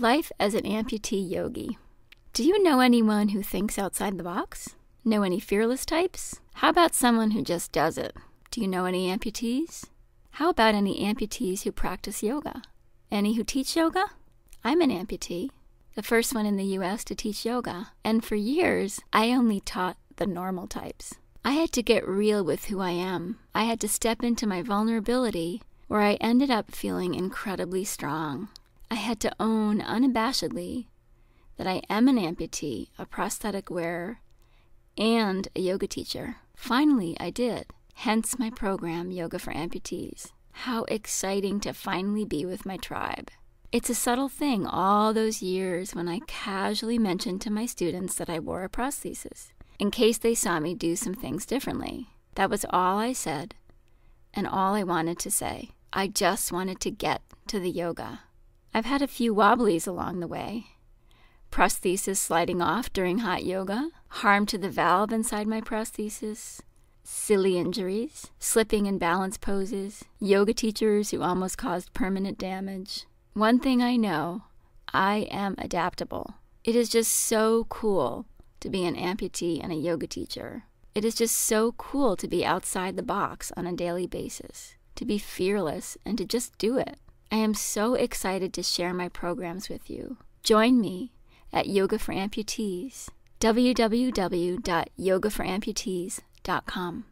Life as an amputee yogi. Do you know anyone who thinks outside the box? Know any fearless types? How about someone who just does it? Do you know any amputees? How about any amputees who practice yoga? Any who teach yoga? I'm an amputee, the first one in the US to teach yoga, and for years I only taught the normal types. I had to get real with who I am. I had to step into my vulnerability where I ended up feeling incredibly strong. I had to own unabashedly that I am an amputee, a prosthetic wearer, and a yoga teacher. Finally, I did, hence my program, Yoga for Amputees. How exciting to finally be with my tribe. It's a subtle thing all those years when I casually mentioned to my students that I wore a prosthesis, in case they saw me do some things differently. That was all I said, and all I wanted to say. I just wanted to get to the yoga. I've had a few wobblies along the way. Prosthesis sliding off during hot yoga, harm to the valve inside my prosthesis, silly injuries, slipping in balance poses, yoga teachers who almost caused permanent damage. One thing I know I am adaptable. It is just so cool to be an amputee and a yoga teacher. It is just so cool to be outside the box on a daily basis, to be fearless and to just do it. I am so excited to share my programs with you. Join me at Yoga for Amputees, www.yogaforamputees.com.